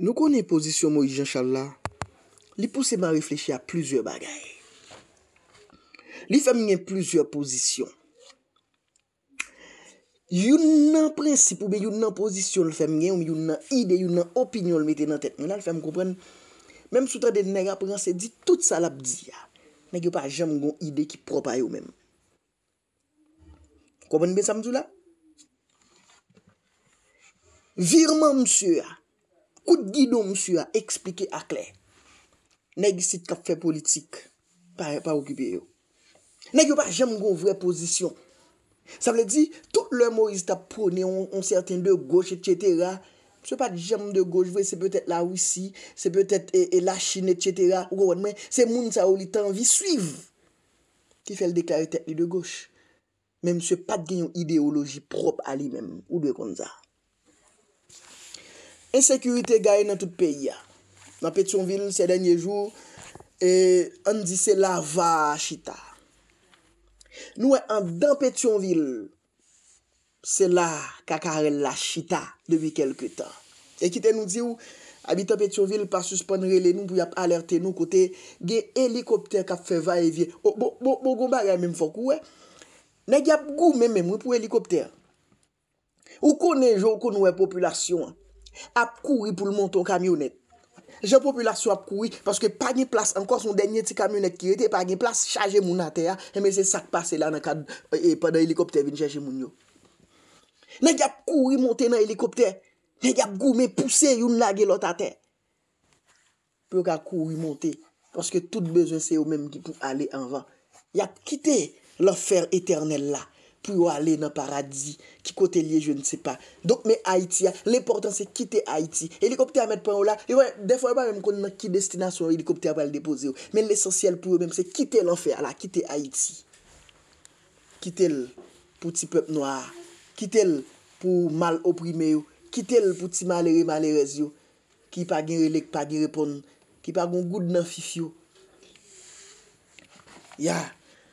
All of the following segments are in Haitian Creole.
Nou konen pozisyon mou yi janshal la, li pouseman refleche a plizye bagay. Li fem gen plizye pozisyon. Youn nan prinsip ou men youn nan pozisyon l fem gen, ou men youn nan ide, youn nan opinyon l mette nan tet. Men la l fem koupren, menm sou tre den neg aprense di, tout salab di ya. Men gyo pa jam goun ide ki propay ou menm. Koubon ben sa mzou la? Virman msye ya. Kout gido msye a eksplike akle Negi si tap fe politik Pa okipe yo Negi yo pa jem goun vre pozisyon Sa mle di Tout lè moris ta pwone On sèrten de goche et cetera Mse pat jem de goche vwe se pwetet la wisi Se pwetet e la chine et cetera Ou goun mwen se moun sa ou li tanvi Suiv Ki fel deklaritek li de goche Men mse pat genyon ideologi prop a li men Ou dwe konza Ensekurite gay nan tout peyi ya. Nan Petionville, se denye jou, an di se la va chita. Noue an dan Petionville, se la kakare la chita devu kelpita. Ekite nou di ou, abita Petionville par suspensi lé lèn nou pou yap alerte nou kote, ge helikopter kapfe va evye. Bo goma gè mèm fokou, ne gyap gou mèm mèm ou pou helikopter. Ou konejou konou e popülasyon an? ap koui pou l monton kamyonet jen populasyon ap koui paske pa gen plas ankon son denye ti kamyonet ki yote pa gen plas chaje moun ate ya men se sak pase la nan kad e, e pa nan helikopter vin chaje moun yo nan yap koui monten nan helikopter nan yap gou men pousse yon nagelot ate pou yon ka koui monten paske tout bezen se ou menm ki pou ale anvan yap kite l offer eternel la pou yo ale nan paradi, ki kote liye je ne se pa. Dok me Haiti ya, l'importan se kite Haiti. Helikopter a met pou yo la, defo e ba men kon nan ki destina son helikopter a bal depoze yo, men l'esensyel pou yo men se kite l'enfer la, kite Haiti. Kite l pou ti pep noa, kite l pou mal oprime yo, kite l pou ti malere malere yo, ki pa gen relek, pa gen repon, ki pa gen goud nan fifyo. Ya,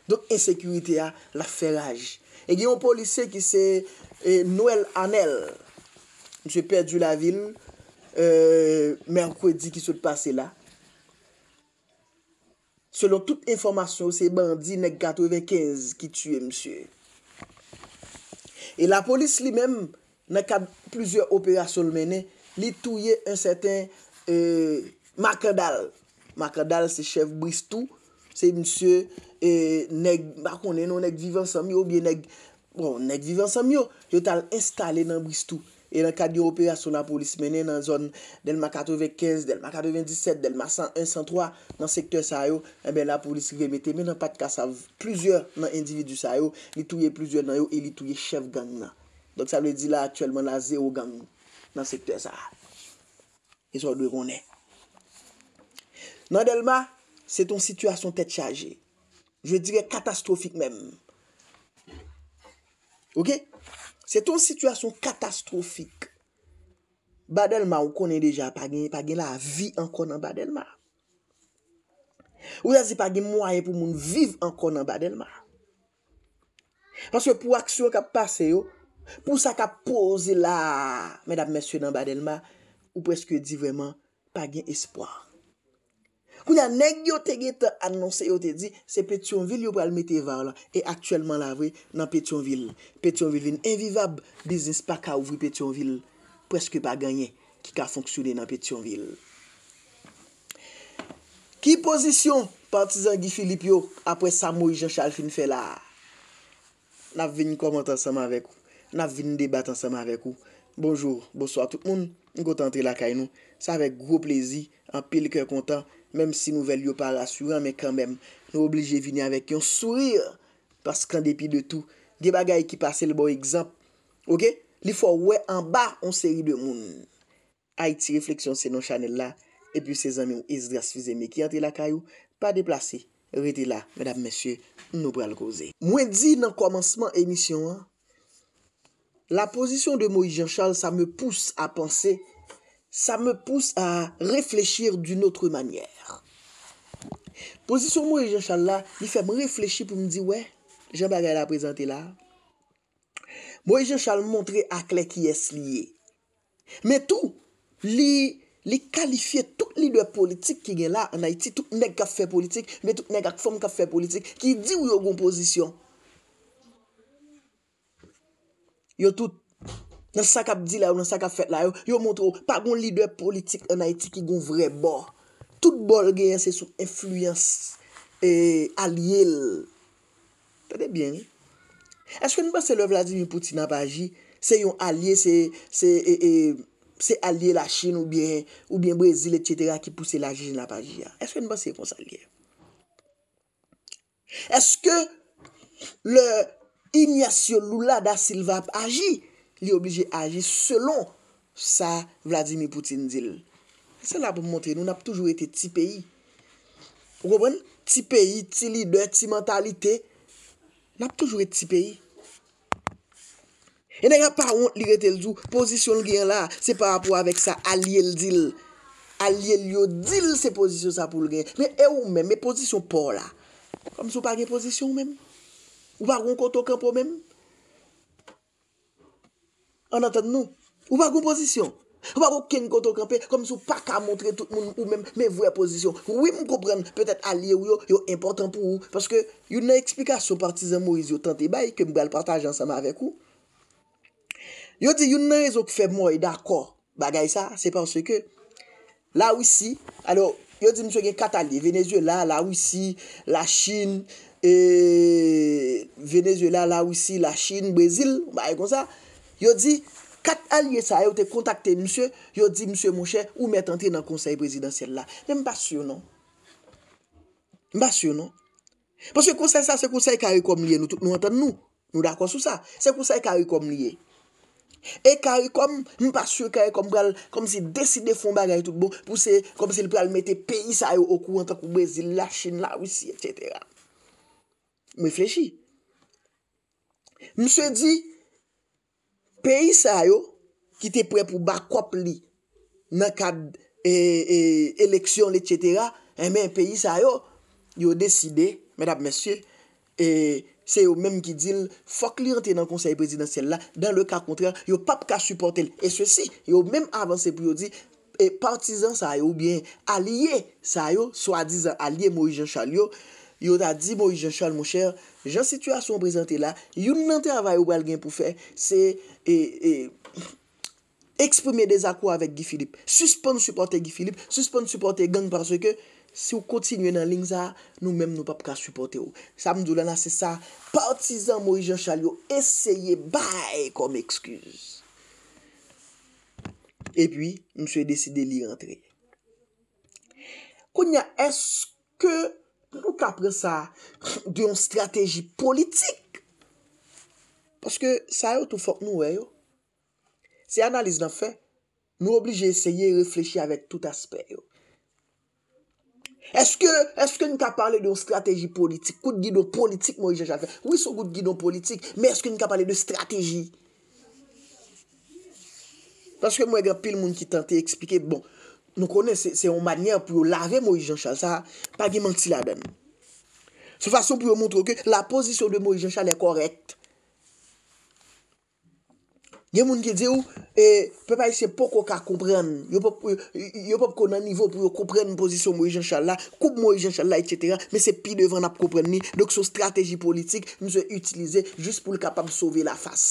donk ensekurite ya la feraj. E gen yon polise ki se e, Noël Anel, jè perdu la vil, mèrkwè di ki sou t'passe la. Selon tout informasyon, se bandi nek 95 ki t'yè msè. E la polise li mèm, nek ad plizèr operasyon l menè, li touye an sèten Makedal. Makedal se chev Bristou, se msè E neg bakone nou neg vivansam yo Biye neg, bon, neg vivansam yo Yo tal installe nan bristou E nan kade yon operasyon nan polis menen Nan zon delma 95, delma 97, delma 103 Nan sektor sa yo E ben la polis kive mette Men nan patka sa plusieurs nan individu sa yo Li touye plusieurs nan yo E li touye chef gang nan Donk sa mwen di la aktuelman la zero gang Nan sektor sa E zon dwe rone Nan delma, se ton situasyon tete chaje Je dirè katastrofik mèm. Ok? Se ton situasyon katastrofik, Badelma ou konen deja, Pagin la a vi ankon nan Badelma. Ou zazè Pagin mwaye pou moun viv ankon nan Badelma. Paske pou aksyon kap pase yo, pou sa kap pose la, mèdap mèsyon nan Badelma, ou pweske di vèman Pagin espoir. Kou nyan neg yo te get anonsen yo te di se Petionville yo pral mette var la. E aktuelman la vwe nan Petionville. Petionville vin invivab. Biznis pa ka ouvri Petionville. Preske pa ganyen ki ka fonksyonen nan Petionville. Ki pozisyon partizan Gi Philippe yo apwe sa moui Jean-Charles Finfella? Naf vin komant ansama vek ou. Naf vin debat ansama vek ou. Bonjour, bonsoir tout moun. Ngo tante la kay nou. Sa vek gro plezi. An pel kwe kontan. Mem si nou vel yo pa rasyuran, me kambem, nou oblije vini avek yon sourir. Pas kan depi de tou, de bagay ki pase le bon ekzamp. Ok? Li fwa wè an ba, on seri de moun. A iti refleksyon se non chanel la, e pi se zanmè ou iz dras fizè me ki ate la kayou, pa deplase, rete la, mèdap mèsyè, nou pral goze. Mwen di nan komanseman emisyon an, la posisyon de Moui Jean Charles sa me pousse a panse... sa me pousse a reflechir d'une otre manyer. Pozisyon mou e jen chal la, mi fèm reflechir pou m di, wè, jen bè gè la prezantè la. Mou e jen chal m montre ak lè ki es liye. Mè tou, li kalifiè tout li lè politik ki gen la anay ti, tout nèk ka fè politik, mè tout nèk ak fèm ka fè politik, ki di ou yo goun pozisyon. Yo tout nan sak ap di la yo, nan sak ap fet la yo, yo montre yo, pa gon lider politik anaytik ki gon vre bo. Tout bol gen yon se sou influence e alye l. Tade bien, e? Eske nou ba se le vladim yon pouti nap aji? Se yon alye, se, se, e, e, se alye la Chin ou bien, ou bien Brezil, et cetera, ki pouti l aji nan ap aji, a? Eske nou ba se yon konsa l ye? Eske le ignasyon lou la da silvap aji? Li oblije aje selon sa Vladimir Poutine dil. Se la pou mwontre nou, na pou toujou ete ti peyi. Ou gwen, ti peyi, ti lider, ti mentalite. Na pou toujou ete ti peyi. E nega pa woun li rete l zou, pozisyon l gen la, se pa wapou avek sa, a liye l dil. A liye l yo dil se pozisyon sa pou l gen. Me e ou men, me pozisyon pou la. Kom sou pa gen pozisyon ou men. Ou pa woun kontokan pou men. An atan nou? Ou pa kon posisyon? Ou pa kon ken konton kampe? Kom sou pa ka montre tout moun ou men mwen vwe posisyon? Ou wè mwen kopren? Pe tèt a liye ou yo yo important pou ou? Paske yon nan eksplikasyon partizan mou yon tante bay ke mwen gale partaj ansama avek ou. Yon ti yon nan rezo ki fè mou yon dako bagay sa? Se panse ke la wisi, alo, yon ti mwen kata liye, venezuela, la wisi, la chine, eee, venezuela, la wisi, la chine, la chine, la chine, la chine, Yo di, kat alye sa yo te kontakte msye, yo di msye monshe, ou me tenti nan konsey prezidansyel la. Ne mpa sur non. Mpa sur non. Pwese konsey sa, se konsey kari kom liye, nou anten nou. Nou dakwa sou sa. Se konsey kari kom liye. E kari kom, mpa sur kari kom, kwa msi deside fon bagay tout bon, pou se, kwa msi li pral mette peyi sa yo okou anten kou Brezil, la Chin, la Ouissi, etc. Mwiflechi. Mse di, Peyi sa yo ki te pre pou bakop li nan kad e, e, eleksyon lè tjetèra, emè eh peyi sa yo, yo deside, mèdap mèsyè, e, se yo mèm ki dil, fok li rente nan konsey presidansyèl la, dan le ka kontrèl, yo pap ka suportèl. E sè si, yo mèm avanse pou yo di, partizan sa yo, ou bien aliyè sa yo, swa dizan aliyè Moïse Jean Chaliot, Yo ta di bon, Moe Jean Charles, mou cher, jan situasyon prezente la, yon nan te avaye ou al gen pou fe, se eksprime de zakou avèk Guy Philippe. Suspon nou supporte Guy Philippe, suspon nou supporte gang, parce ke si ou kontinye nan ling za, nou menm nou pa pou ka supporte ou. Sa mdou lana, se sa, partizan Moe Jean Charles, yo eseye baye kom ekskuse. E pi, mswe deside li rentre. Konya, eske... Nou ka pre sa de yon strategi politik. Paske sa yo tou fok nou we eh, yo. Se analiz nan fe, nou oblije eseye reflechi avek tout asper yo. Eske, eske nou ka pale de yon strategi politik? Kout gido politik mou ije jave. Ou sou kout gido politik, me eske nou ka pale de strategi? Paske mou e gen pil moun ki tante ekspike bon. Nou konen se yon manyen pou yo lave Moïse Jean Chal, sa, pa gemant si la den. Se fason pou yo montre ke, la pozisyon de Moïse Jean Chal e korekt. Gen moun ki dze ou, pe pa yose poko ka kompren, yo pop konen nivou pou yo kompren pozisyon Moïse Jean Chal la, koup Moïse Jean Chal la, etc. Men se pi devan ap kompren ni, dok sou strategi politik, nou se utilize, jous pou l kapam souve la fas.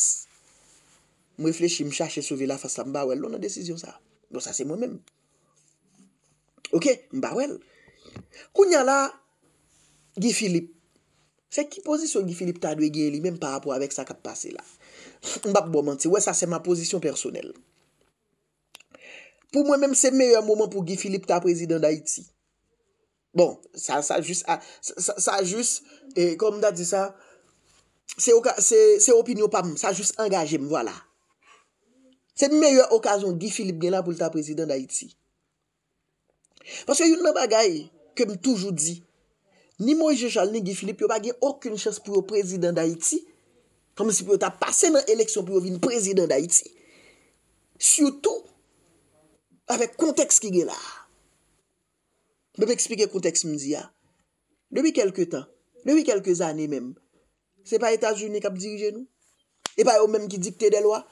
Mou reflechi, m chache souve la fas, la mba wèl, lò nan desisyon sa. Don sa se mwen menm. Ok, mba wel. Kou nyan la, Gifilip, se ki pozisyon Gifilip ta dwe gye li, menm pa rapou avèk sa kap pase la? Mbak bo manti, wè sa se ma pozisyon personel. Pou mwen menm se meyè mouman pou Gifilip ta prezidant d'Haïti. Bon, sa jus, sa jus, e kom mda di sa, se opinyo pa m, sa jus engajem, wala. Se meyè okasyon Gifilip gen la pou ta prezidant d'Haïti. Paske yon nan bagay, kem toujou di, ni Mojé Chalningi Filip yon bagay okun chas pou yon prezident d'Haïti, kame si pou yon ta pase nan eleksyon pou yon vin prezident d'Haïti. Siyoutou, avek konteks ki ge la. Mwen pe ekspike konteks mzi ya. Demi kelke tan, demi kelke zanè mèm, se pa Etat-Jouni kap dirije nou, e pa yon mèm ki dikte de lwa.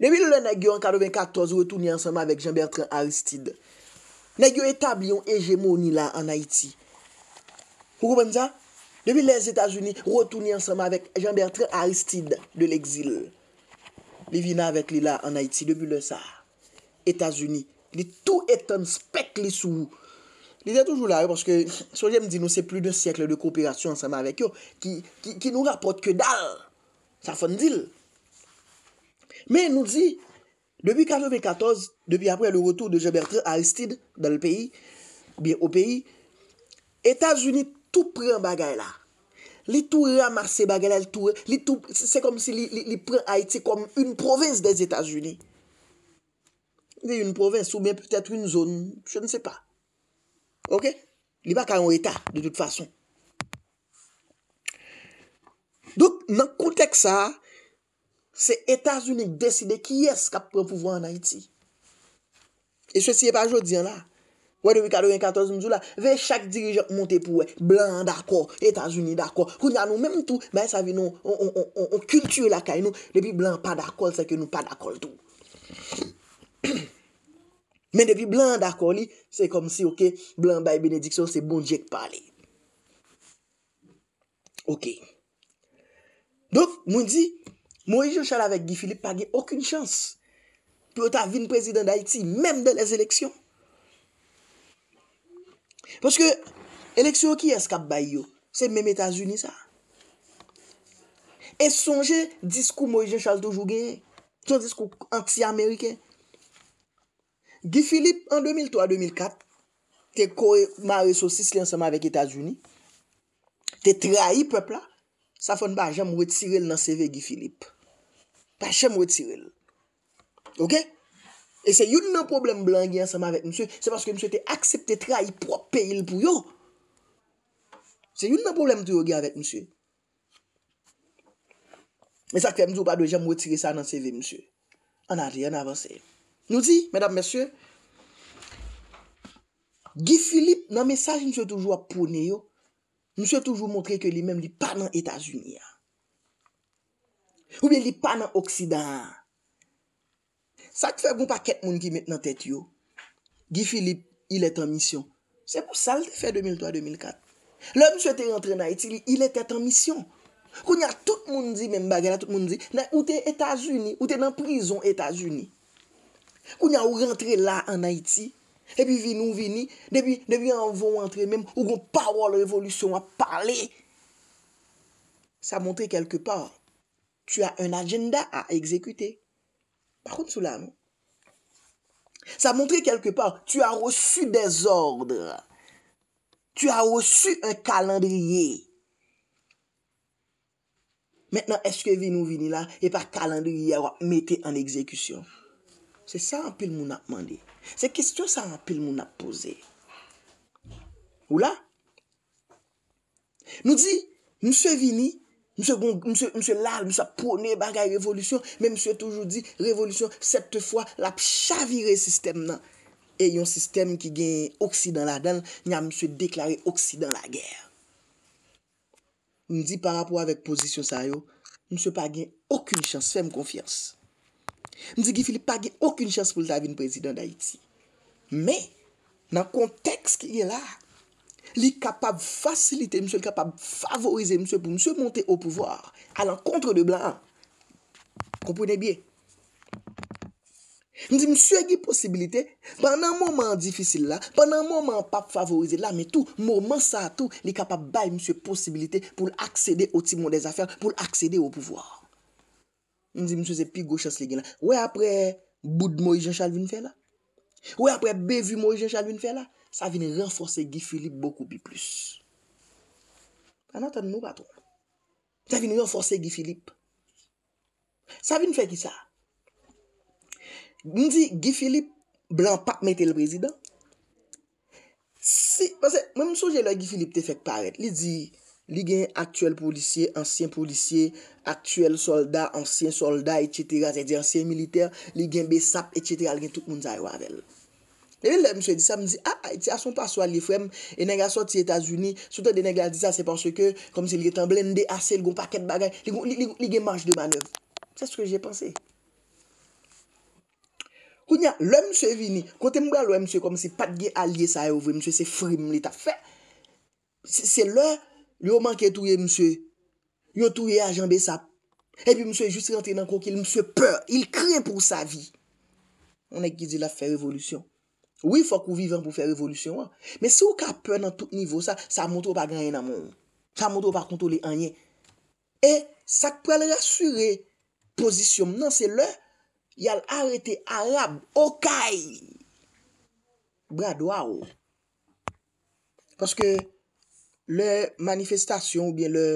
Demi lè nan ge an, en 1994, yon tou ni ansama vek Jean-Bertrand Aristide. Ne yo etabli yon egemoni la en Haiti. Ou koupen sa? Debi les Etats-Unis, rotouni ansama vek Jean-Bertrand Aristide de l'exil. Li vina vek li la en Haiti debi le sa. Etats-Unis. Li tou etan spek li sou. Li de toujou la yo, porske so jem di nou se pli de siyekle de koopirasyon ansama vek yo, ki nou rapote ke dal. Sa fon dil. Me nou di... Depi 94, depi apre le retour de Jean-Bertrand Aristide dans le pays, bien au pays, Etats-Unis tout pren bagay la. Li tout ramasse bagay la, li tout, c'est comme si li pren Haïti comme une province des Etats-Unis. Li une province ou bien peut-être une zone, je ne sais pas. Ok? Li baka yon état, de toute façon. Donc, nan koutèk sa, Se Etats-Unis deside ki yes kap pou pouvo an Haiti. E se si e pa jodi an la, wè de 2014 mzou la, wè chak dirijant monte pou wè, blan d'akor, Etats-Unis d'akor, kou nyan nou menm tou, mwen sa vi nou, on kultuye la kay nou, depi blan pa d'akor, se ke nou pa d'akor tou. Men depi blan d'akor li, se kom si, ok, blan bay benediksyon, se bon djek pale. Ok. Dok, mwen di... Moeje Chalavek Gifilip page okun chans pou yo ta vin prezident da iti menm de les eleksyon. Poske, eleksyon ki eskap bay yo? Se menm Etasuni sa. E sonje diskou Moeje Chalvek toujou gen, son diskou anti-Ameriken. Gifilip an 2003-2004 te kore ma resosis li ansama vek Etasuni. Te trahi pepla. Sa fon ba jem wetirel nan CV Gifilip. pa chèm wè tirel. Ok? E se yon nan problem blan gyan seman wèk msè, se paske msè te aksepte tra yi propè yil pou yo. Se yon nan problem tou yo gyan wèk msè. Me sak fè msè ou pa dè jèm wè tire sa nan CV msè. An a di, an avansè. Nou di, mèdap msè, Guy Philippe nan mesaj msè toujou ap pone yo, msè toujou montre ke li mèm li pa nan Etats-Unis ya. Ou mi li pa nan oksidan Sa ki fe bon pa ket moun ki met nan tet yo Gi Filip Il et en mission Se pou sa li te fe 2003-2004 Lèm se te rentre nan Haiti li Il et et en mission Koun ya tout moun di men bagana Ote Etat-Unis Ote nan prison Etat-Unis Koun ya ou rentre la an Haiti E pi vi nou vini Debi an vou entre men Ou kon pa wò le revolusyon a pale Sa montre kelke par tu a un agenda a ekzekute. Par kont sou la moun. Sa moun tre kelke pa, tu a resu des ordre. Tu a resu un kalandriye. Mètnen, eske vi nou vini la, e pa kalandriye wak mette an ekzekution. Se sa an pil moun ap mande. Se kestyon sa an pil moun ap pose. Oula. Nou di, moun se vini Mse lal, mse pwone bagay revolutyon, men mse toujou di revolutyon, sete fwa la pchavire sistem nan. E yon sistem ki gen Occident la dan, nyan mse deklare Occident la ger. Mdi parapou avèk pozisyon sa yo, mse pa gen okkoun chans, fèm konfiyans. Mdi ki fili pa gen okkoun chans pou lta vin prezidant da iti. Men, nan konteks ki gen la, li kapab fasilite, mswe li kapab favorize mswe pou mswe monte ou pouvoar alan kontre de blan an kompoune bie mswe gi posibilite panan mouman difisil la panan mouman pap favorize la me tou, mouman sa tou li kapab bay mswe posibilite pou l akcede ou timon des afer pou l akcede ou pouvoar mswe zepi go chas legi la we apre boud moui jen chalvin fe la we apre bevu moui jen chalvin fe la Sa vini renfose Gifilip bokou bi plus. Anan tan nou baton? Sa vini renfose Gifilip. Sa vini fe ki sa? Mwen di Gifilip, blan pape mette l prezident. Si, mwen mwen soje lè Gifilip te fek paret. Li di, li gen aktuel polisye, ansyen polisye, aktuel solda, ansyen solda, etc. Se di ansyen militer, li gen besap, etc. Li gen tout moun zay wadel. Ne vi lè msè di sa, mi di, a, a, ti ason pa swa li fwem, e nè gwa sot si Etasuni, sou te de nè gwa di sa, se panche ke, kom se li gen temblende ase, li gen paket bagay, li gen manche de manev. Se s'ke jè panche. Koun ya, lè msè vini, kontè mwè lè lè msè, kom se patge alye sa evo, msè se frim li ta fè, se lè, li omanke touye msè, yo touye a janbe sa, e pi msè jist rente nan kouke, lè msè pè, il kre pou sa vi. Onè ki di la fè revol Oui, fwa kou vivan pou fè revolusyon an. Men se ou ka pe nan tout nivou sa, sa moun tou pa ganyan nan moun. Sa moun tou pa kontou li anyen. E, sa k pou el rasyure pozisyon. Nan, se le, yal arete Arab okay. Brad, waw. Paske, le manifestasyon ou bien le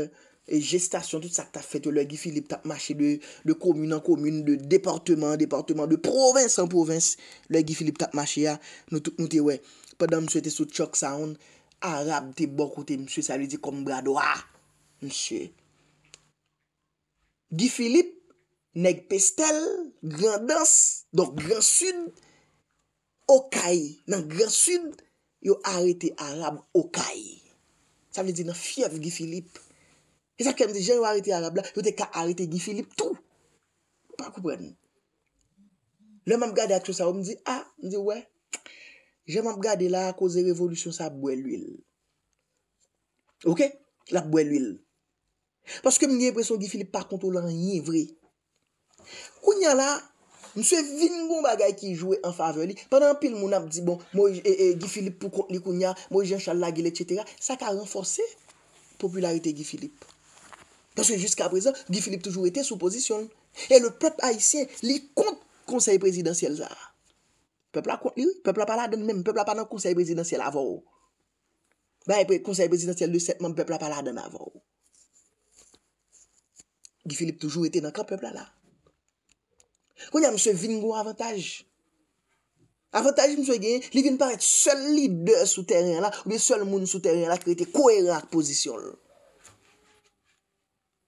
gestasyon, tout sa ta fete yo, lè gifilip tap mache de komyun an komyun, de deportman, deportman, de provins an provins, lè gifilip tap mache ya, nou te wè, padan mswe te sou tchok sa on, Arab te bon kote mswe, sa lè di kom bradoa, mswe. Gifilip, neg pestel, grandans, donk grand sud, okay, nan grand sud, yo arete Arab okay. Sa lè di nan fyev gifilip, E sa kem de jen yo arete Arab la, yo te ka arete Gifilip tou. Pa koupren. Le m ap gade ak chou sa ou, m di, ah, m di, wè. Je m ap gade la, kouze revolutyon sa bwè l'uil. Ok? La bwè l'uil. Paske m niye presyon Gifilip pa kontou lan yin vre. Kounyan la, m souye vin bon bagay ki jouwe an fave li. Pendan pil moun ap di, bon, e, e, Gifilip pou kont li kounyan, mou jen chal la gile, etc. Sa ka renforse popularite Gifilip. Panswe, jiska prezant, Gifilip toujou ete sou pozisyon. E le pep Aisyen li kont konsey prezidansyel zan. Pepl a kont li, pepl a pa la den men, pepl a pa nan konsey prezidansyel avan ou. Ben, konsey prezidansyel 2-7 men, pepl a pa la den avan ou. Gifilip toujou ete nan ka pepl ala. Kwenye, mswe vin gwo avantage. Avantage mswe gen, li vin paret solide sou teryen la, ou li sol moun sou teryen la, kwenye te koerak pozisyon l.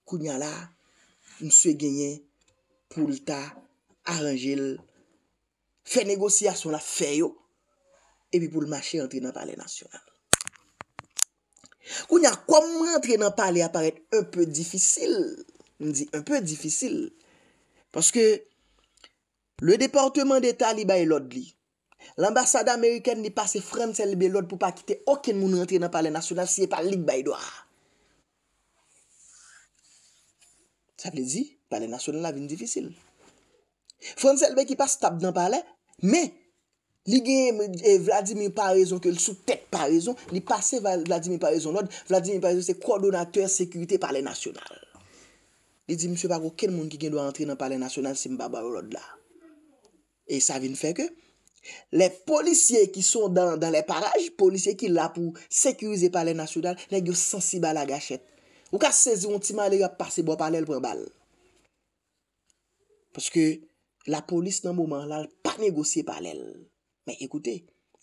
Kounya la, mswe genye pou lta aranjil, fe negosyasyon la feyo, epi pou lmache rentre nan pale nasyonal. Kounya, koum rentre nan pale aparet unpe difisil, mswe unpe difisil, paske le deportman de tali bay lod li, lambasada Ameriken ni pase fran sel bi lod pou pa kite oken moun rentre nan pale nasyonal si e pal lik bay doa. Sa ple di, pale nasyonal la vin difisil. Fransel be ki pas tap dan pale, me, li gen eh, Vladimir Parizon, ke l sou tek Parizon, li pase Vladimir Parizon, Vladimir Parizon se kodonateur sekurite pale nasyonal. Li di, mse paro, ken moun ki gen do a entre nan pale nasyonal si mbaba rola. E sa vin fe ke, le polisye ki son dan le paraj, polisye ki la pou sekurize pale nasyonal, ne gyo sensiba la gachet. Ou kase se zi ontima le yon passe bo pale l pou e bal. Paske la polis nan mouman lal pa negosye pale l. Men ekoute,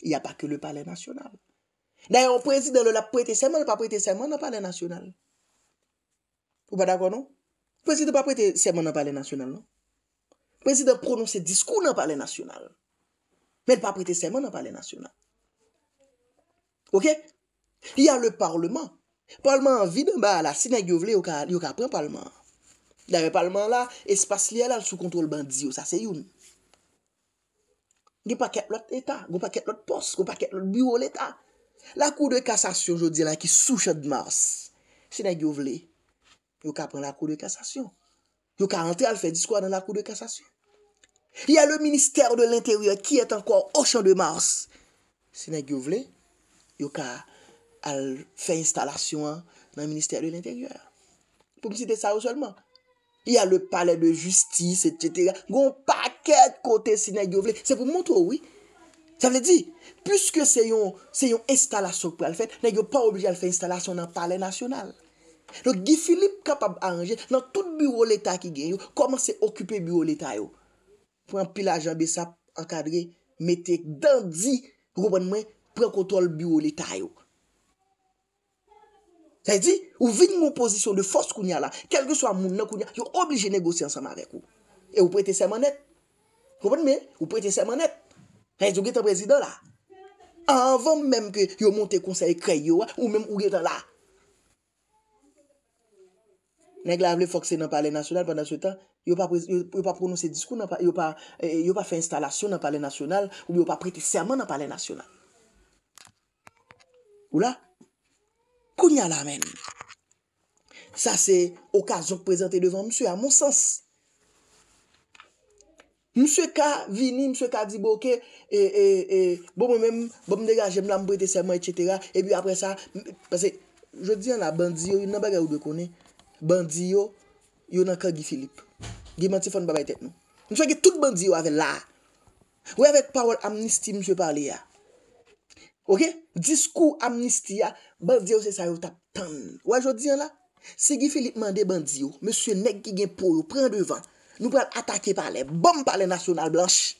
yon pa ke le pale nasyonal. Dayon prezident l ap prete seman, l pa prete seman nan pale nasyonal. Ou pa d'akon nou? Prezident pa prete seman nan pale nasyonal nou? Prezident prononse diskou nan pale nasyonal. Men l pa prete seman nan pale nasyonal. Ok? Yon le parleman. Palman vide mba la, si nan gyo vle, yo ka pren palman. Da ve palman la, espasyel al sou kontrol bandi yo, sa se yon. Gyo paket lot etan, gyo paket lot pos, gyo paket lot biro letan. La kou de kasasyon jodi la ki souche de mars. Si nan gyo vle, yo ka pren la kou de kasasyon. Yo ka ante al fe diskwa nan la kou de kasasyon. Ya le minister de l'interieur ki etan kwa o chan de mars. Si nan gyo vle, yo ka... al fe instalasyon nan ministèry l'intèryèr. Pou mwen cite sa ou solman. Ya le pale de justice, et cetera, goun pakèd kote si nan gyou vle. Se pou mwonto oui. Sa vle di, pwiske se yon instalasyon pou al fèt, nan gyou pa oblige al fe instalasyon nan pale nasyonal. Lò gifilip kapab anje, nan tout bureau l'Etat ki gen yon, koman se okupè bureau l'Etat yon. Pwen pil ajanbe sa, an kadre metèk dan di, rouban mwen prekotol bureau l'Etat yon. Sè di, ou vin moun posisyon de fos koun ya la, kelke swa moun nan koun ya, yo oblije negosye ansan marek ou. E ou prete semanet. Kompon men, ou prete semanet. Sè di ou gete prezidant la. Anvan menm ke yo monte konsey krey yo, ou menm ou gete la. Nèk la avle fokse nan pale nasyonal pandan sou tan, yo pa prononse diskoun nan pale, yo pa fe instalasyon nan pale nasyonal, ou yo pa prete seman nan pale nasyonal. Oula? Kounya la men. Sa se okazyonk prezante devan msye a monsans. Msye ka vini, msye ka di boke, e, e, e, bo mwen men, bo mwen dekajem la mbwete seman, etche tega, e bi apre sa, pase, jodi yon la bandiyo, yon nan baga ou dekone, bandiyo, yon nan kage Filip, ge mantifan babay tet nou. Msye ki tout bandiyo ave la. Ou avek pawal amnistim jwe pale ya. Ok, diskou amnistiya, bandiyo se sa yo tap tan. Ou ajodiyan la, se gi filip mande bandiyo, monsye neg ki gen pou yo, pren devan, nou prel atake palen, bom palen nasyonal blanshi.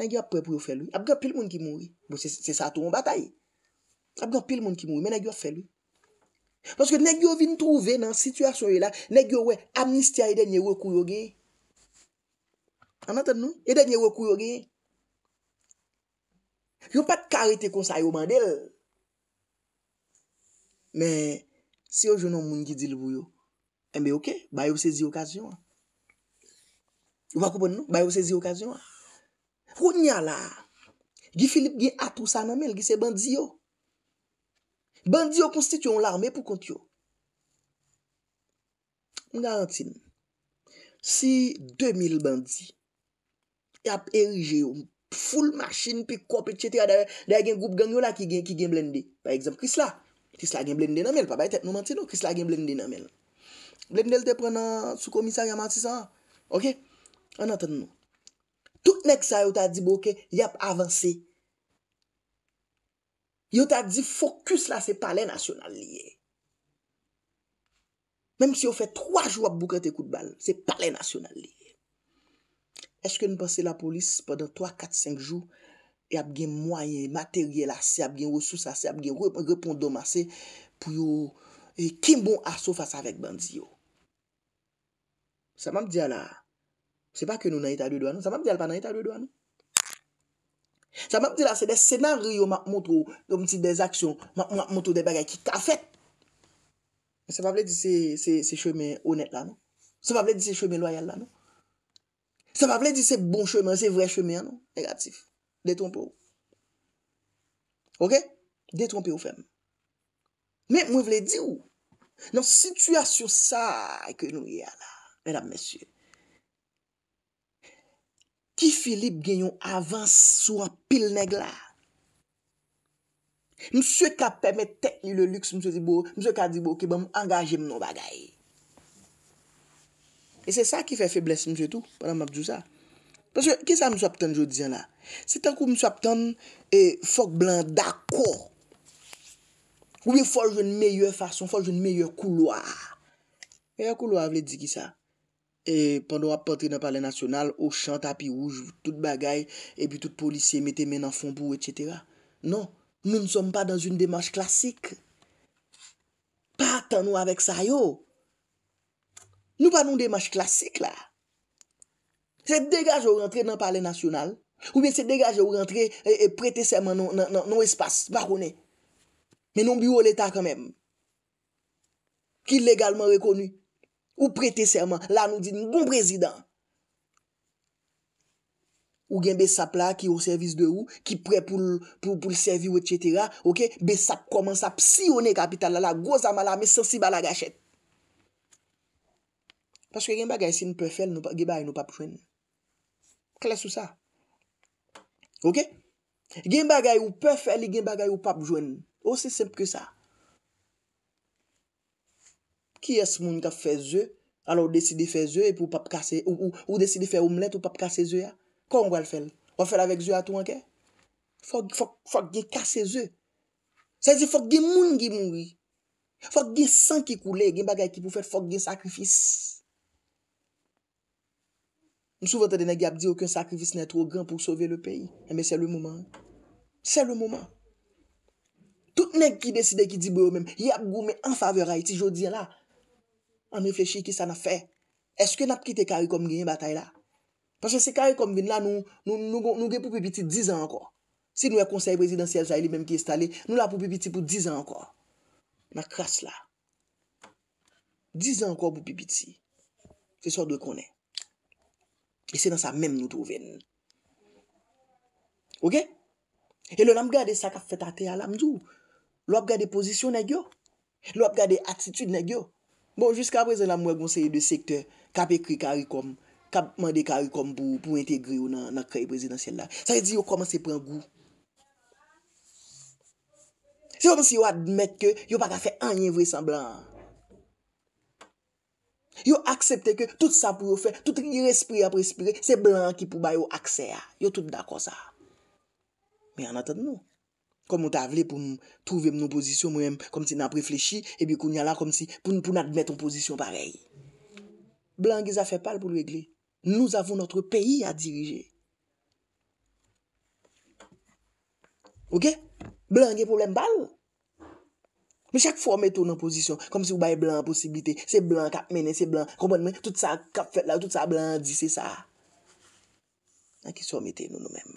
Neg yo ap pou yo felou, ap gen pil moun ki moui. Bon, se sa tou moun batayi. Ap gen pil moun ki moui, men neg yo felou. Ponske neg yo vin trouve nan situasyon yo la, neg yo we, amnistiya e denye wakou yo ge. Anaten nou? E denye wakou yo ge. Yon pat karite konsay ou mandel. Men, si yo jounon moun gidi li bou yo, e me ok, bayou sezi okasyon. Ou bakou bon nou, bayou sezi okasyon. Frou nyan la, gi Filip gen atousan anmel, gi se bandi yo. Bandi yo konstituyon l'arme pou kont yo. Mga antin, si 2000 bandi, yap erige yo moun, Full machine, pi kop, etc. Da gen goup gangyo la ki gen blendi. Par exemple, Krisla. Krisla gen blendi nan men. Pa bay tet nou manti nou. Krisla gen blendi nan men. Blendel te prena sou komisa ya manti sa. Ok? An aten nou. Tout nek sa yo ta di bouke, yap avanse. Yo ta di fokus la se pale nasyonal liye. Mem si yo fe 3 jou ap bouke te kout bal, se pale nasyonal liye. eske nou pase la polis podan 3, 4, 5 jou e ap gen mwaye materye la se, ap gen resousa se, ap gen repondoma se pou yo kim bon aso fasa vek bandzi yo. Sa mam diya la, se pa ke nou nan ita ludo an, sa mam diya la pa nan ita ludo an. Sa mam diya la, se de senaryo mak moutou, yo mtite de zaksyon, mak moutou de bagay ki ta fèt. Se pa vle di se se cheme honet la, non? Se pa vle di se cheme loyal la, non? Sa pa vle di se bon chemen, se vre chemen nou, negatif. Detrompe ou. Ok? Detrompe ou fem. Men, mwen vle di ou. Nan, si tu asur sa, ekwe nou ya la, men ap mesye, ki Filip genyon avans sou an pil neg la, msye ka peme tek li le lüks msye di bo, msye ka di bo ki bom angaje mnon bagayi. Et c'est ça qui fait faiblesse, m'setou, pendant Mabjousa. Parce que, qu'est-ce que ça me soit peut-être, je vous disais là? C'est un coup, me soit peut-être, et Fouk Blanc, d'accord, oui, forge une meilleure façon, forge une meilleure couloir. Meilleure couloir, vous l'avez dit, qui ça? Et pendant la portée d'un palais national, au chant, tapis rouge, tout bagay, et puis tout policier mettez mè nan fond pou, etc. Non, nous ne sommes pas dans une démarche classique. Partons-nous avec ça, yo! Nou pa nou demaj klasik la. Se degaje ou rentre nan pale nasyonal, ou bien se degaje ou rentre prete serman nan espas, bakone. Menon biwo l'Etat kanmem. Ki legalman rekonu. Ou prete serman. La nou di nou bon prezident. Ou gen besap la ki ou servis de ou, ki pre pou l'servi ou etc. Ok? Besap koman sa psiyone kapital la la. Goza mala me sensiba la gachet. Paske gen bagay si nou pe fel, gen bagay nou pap jwen. Kles sou sa. Ok? Gen bagay ou pe fel, gen bagay ou pap jwen. Ou se semp ke sa. Ki es moun ka fe ze? Alo ou deside fe ze, ou deside fe omlet ou pap kase ze ya? Kon wale fel? Wale fel avek ze atou anke? Fok gen kase ze. Sezi fok gen moun gen moun. Fok gen sankik ou le, gen bagay ki pou fel fok gen sakrifis. M souvante dene ge ap di okun sakrifis ne tro gran pou sove le peyi. Eme se le mouman. Se le mouman. Tout nek ki deside ki di bo yo men. Ye ap gou me an fave rayti jodi la. An reflechi ki sa na fe. Eske nap kite kari kom genye batay la? Pansye se kari kom ven la nou gen pou pipiti 10 an anko. Si nou e konsey prezidentiel zayli men ki estale. Nou la pou pipiti pou 10 an anko. Ma kras la. 10 an anko pou pipiti. Fe so dwe konen. E se nan sa menm nou tou ven. Ok? E lò nanm gade sa ka fet ate alam djou. Lò ap gade pozisyon neg yo. Lò ap gade atitude neg yo. Bon, jiska aprezen nanm wè gounseye de sekte ka pe kri karikom, ka mande karikom pou integri yo nan kre prezidansyen la. Sa yon di yo komanse pren gou. Se yon monsi yo admèt ke, yo pa ka fe anyen vre semblant. Yo aksepte ke tout sa pou yo fe, tout y respire aprespire, se blan ki pou bay yo akse a. Yo tout d'akon sa. Me an aten nou. Kom ou ta vle pou nou trouve m nou posisyon mwen, kom si nan prefleshi, e bi kou nyalan kom si pou nou pou nan dmet ton posisyon parey. Blan ge zafepal pou lwegle. Nou zavou notre peyi a dirije. Ouke? Blan ge pou lembal. Mè chak fò mè toun an posisyon, kom si w bay blan an posibite. Se blan kap mènen, se blan komon mè, tout sa kap fèt la, tout sa blan di, se sa. An ki sou mète nou nou mèm.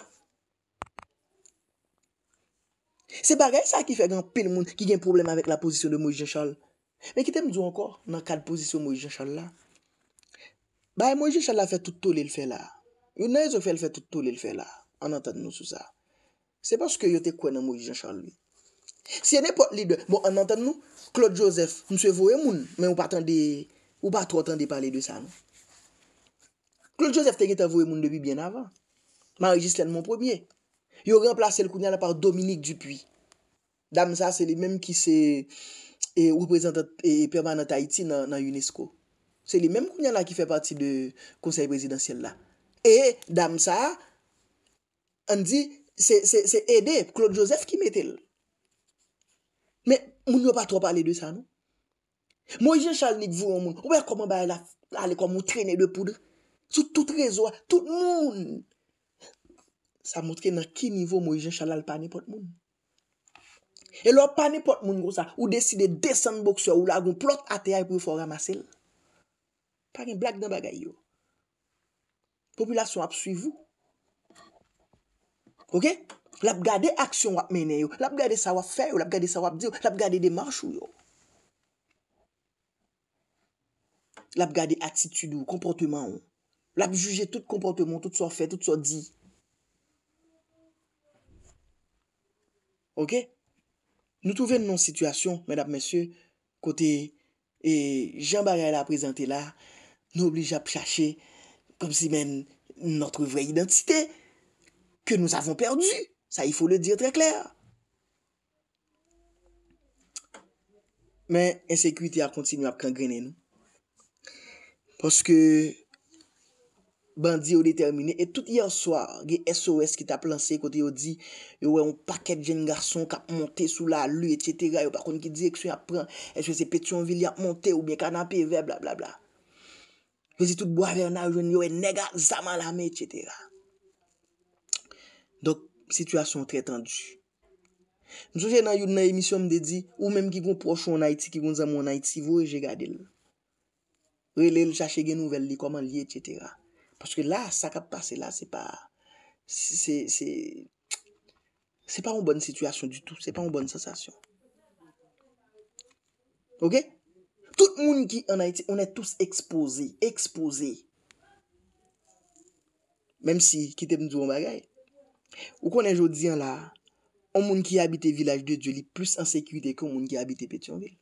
Se bagay sa ki fè gan pil moun ki gen problem avèk la posisyon de Mouj Jean Charles. Mè ki tem zou ankor nan kal posisyon Mouj Jean Charles la. Bay Mouj Jean Charles la fèt tout tout lè lè fèt la. Yon nou yon fèt lè fèt tout tout lè lè fèt la, an antad nou sou sa. Se baske yote kwen an Mouj Jean Charles lè. Se ne pot li de, bon, an anten nou, Claude Joseph, mswe voe moun, men ou pa tro tende pale de sa nou. Claude Joseph tenge te voe moun debi bien avan. Ma regis lèn moun premier. Yo remplace l kounyana par Dominique Dupuis. Dam sa, se li menm ki se reprezentant e, e, e permanant Haiti nan UNESCO. Se li menm kounyana ki fe pati de konsey presidansyel la. E, dam sa, an di, se ede, Claude Joseph ki met el. Men, moun yo pa trop ale de sa, nou? Moun je chal nik voun moun. Ouwek koman baye la, ale koman moun trene de poudre. Sou tout rezo, tout moun. Sa moun trene ki nivou moun je chal ale pa nipot moun. E lor pa nipot moun kon sa, ou deside desen boksyo ou lagoun plot ateyay pou yon foram asel. Parin blak nan bagay yo. Populasyon ap sui voun. Ok? La ap gade aksyon wap mene yo, la ap gade sa wap fe yo, la ap gade sa wap di yo, la ap gade demarche yo. La ap gade atitude yo, komportement yo. La ap juje tout komportement, tout sa fè, tout sa di. Ok? Nou touven nou nan situasyon, mèdap mèsyè, kote, e Jean Baray la apresente la, nou oblija ap chache, kom si men, notre vre identite, ke nou savon perdu. Sa yi fwo le dire tre kler. Men, ensekwite a kontinu ap kan grenen. Poske, bandi yo de termine. Et tout yon soar, ge SOS ki tap lanse kote yo di, yo wey un paket jen garson ka monte sou la lu, etc. Yo pa kon ki direksyon ap pren, eswe se Petionville ya monte, ou bien kananpe ve, blablabla. Vese tout bo avernar, yo wey nega zaman la me, etc. Dok, Situasyon trè tendu. Mwen sojè nan yon nan emisyon mdè di, ou mèm ki kon prochon naiti, ki kon zanmou naiti, vò e jè gade lè. Rè lè lè, chache gen nouvel li, koman li, etc. Paske la, sakap pase la, se pa... se... se pa ou bonn situasyon du tout. Se pa ou bonn sensasyon. Ok? Tout moun ki anaiti, onè tous ekspose, ekspose. Mèm si, ki te mdou mbagaè, Ou konen jo diyan la, ou moun ki abite vilaj de Diyo li plus ansekwite kon moun ki abite Petionville.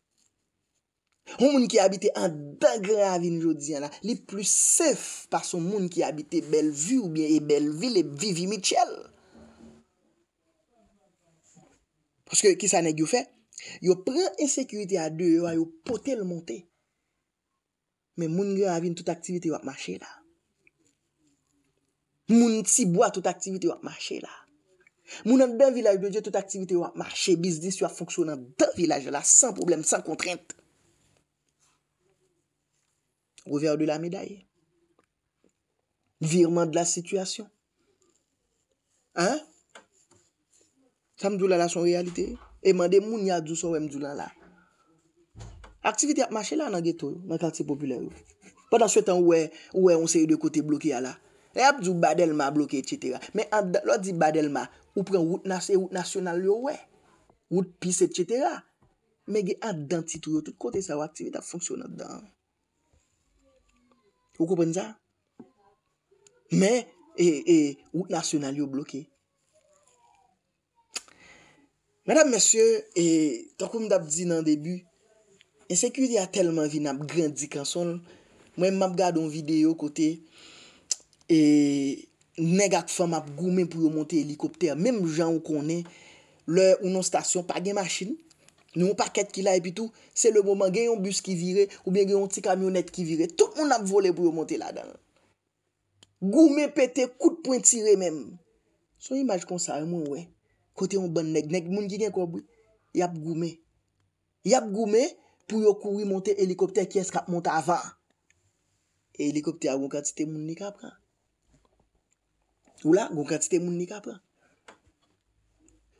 Ou moun ki abite an dagre avin jo diyan la, li plus sef par son moun ki abite Bellevue ou bien e Belleville e Vivi Mitchell. Pwoske ki sa neg yo fe? Yo pre ansekwite a Diyo yo a yo pote l monti. Men moun ki avin tout aktivite yo ap mache la. Moun ti bo a tout aktivite wap mache la. Moun an dèm vilaj de Dje tout aktivite wap mache. Bizdis yon a fonksyonan dèm vilaj la. San problem, san kontrent. Ouveyo de la medaye. Virement de la situasyon. An? Sa mdou lan la son realite? E mande moun yadou sa wè mdou lan la. Aktivite wap mache la nan geto. Nan karte populè wè. Padan sou etan wè, wè on se yon de kote blokye la. Ne ap di ou badelman bloke, etc. Men lo di badelman, ou pren wout e nasyonal yo we. Wout pis, etc. Men gen an dan titou yo tout kote sa wak ti ve ta fonksyonan dan. Ou koupen jan? Men, e, e, wout nasyonal yo bloke. Madame, monsieur, e, ta koum da ap di nan debu. Ensekwili a telman vi nan ap gran di kanson. Mwen map gade yon videyo kote... E neg ak fam ap goumen pou yo monte helikopter. Mem jan ou konen, le ou non stasyon, pa gen masin, nou ou paket ki la epi tou, se le mouman gen yon bus ki vire, ou gen yon ti kamyonet ki vire, tout moun ap vole pou yo monte la dan. Goumen pete, kout pou yon tire men. Son imaj konsa, moun we, kote yon ban neg, neg moun ki gen koubou, yap goumen. Yap goumen, pou yo kouri monte helikopter, ki eskap monte avan. Helikopter ak wou katite moun ni kap kan. Ou la, goun katite moun ni kape.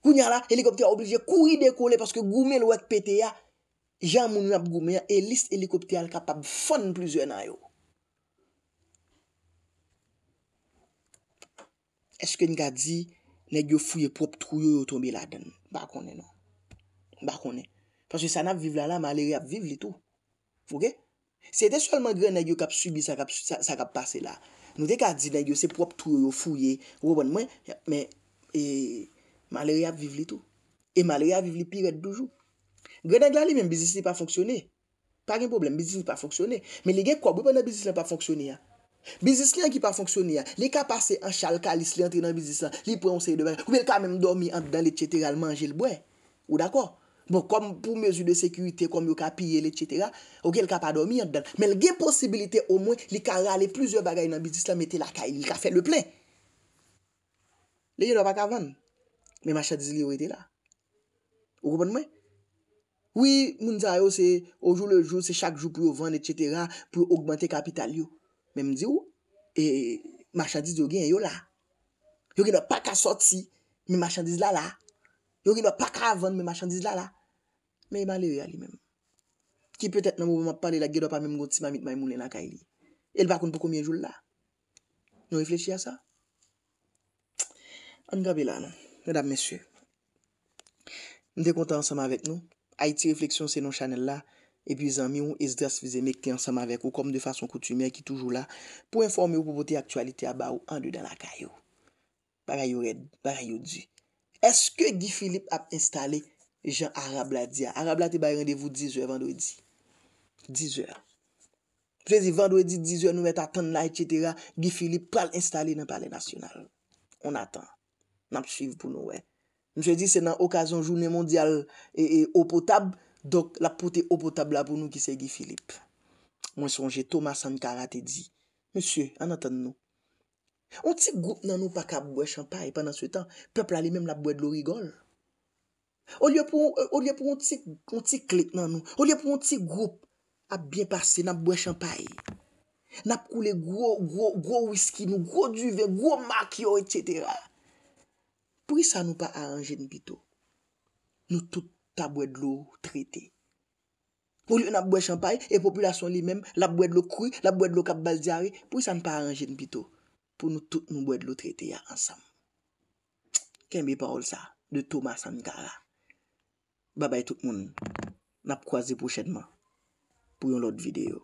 Goun ya la, helikopte a oblije koui dekole paske goume lwet pete ya, jan moun yon ap goume ya, e list helikopte al kapap fon plizye nan yo. Eske n ka di, ne gyo fouye prop truyo yon ton biladen. Bakone no. Bakone. Paske san ap viv la non. la, maleri ap viv li tou. Fouke? Se ete solman gre ne gyo kap subi, sa kap pase la. Nou dek a di den gyo se prop tou yo fou ye, wou ban mwen, men, e malerya ap viv li tou. E malerya ap viv li piret doujou. Gredan glan li men, bizis li pa fonksyonè. Par gen problem, bizis li pa fonksyonè. Men le gen kwa, wè pa nan bizis li an pa fonksyonè ya? Bizis li an ki pa fonksyonè ya, li ka pase an chal kalis, li antre nan bizis li an, li pou an sey deben, ou bel ka men mdormi, antre dan le tjeteral manje lbwen. Ou dakwa? Bon, kom pou mezu de sekurite, kom yo ka piyele, etc. Ou gen l ka pa domi yon dan. Men gen posibilite ou mwen li ka rale plusieurs bagay nan bizis la mette la ka, il ka fe le plen. Le yo do pa ka van. Men machadiz li yo ete la. M'm ou gomen mwen? Ou yi moun zan yo se, ou jou le jou, se chak jou pou yo van, etc. pou augmente kapital yo. Men mizi ou? E, machadiz yo gen yo la. Yo gen do pa ka sot si, men machadiz la la. Yow ki nou pa krav vande men machandiz la la. Men yon e ban le yoy a li men. Ki petet nan moun moun panle la ge do pa men moun gouti mamit may moun le nan kay e li. El bakoun pou koumye joul la. Nou reflechi a sa? An nga be lan nou. Redab monsye. M de konta ansama vek nou. A iti refleksyon se non chanel la. E pi zan mi ou es dras vize mek te ansama vek ou. Kom de fason koutumye ki toujou la. Pou informe ou pou bote aktualite a ba ou. Andou dan la kay e ou. Paka yow red. Paka yow di. Eske Gifilip ap installe jan Arab Ladia? Arab Ladia ba yon randevou 10 oue vando e di. 10 oue. Mwen se di vando e di 10 oue nou mwen ta tan la itchetera. Gifilip pal installe nan pale nasyonal. On atan. Nan ap siv pou nou we. Mwen se di se nan okazon jounen mondial e opotab. Dok la pote opotab la pou nou ki se Gifilip. Mwen sonje Thomas Sankara te di. Mwen se, an atan nou? On ti goup nan nou pa kap bwe champay Pendan sou tan, pepl alimem la bwe dlo rigol O liye pou O euh, liye pou on ti klik nan nou O liye pou on ti goup A bin pase nan bwe champay Nap koule gro Gro whisky nou, gro duve, gro makyo Etc Pou y sa nou pa aranjen bito Nou tout ta bwe dlo Trete O liye nan bwe champay, epopulasyon li mem La bwe dlo kri, la bwe dlo kap baldiari Pou y sa nou pa aranjen bito pou nou tout nou bwede lo trete ya ansam. Ken bi paol sa, de Thomas Sankara. Babay tout moun, nap kwa zi pou chedman, pou yon lot videyo.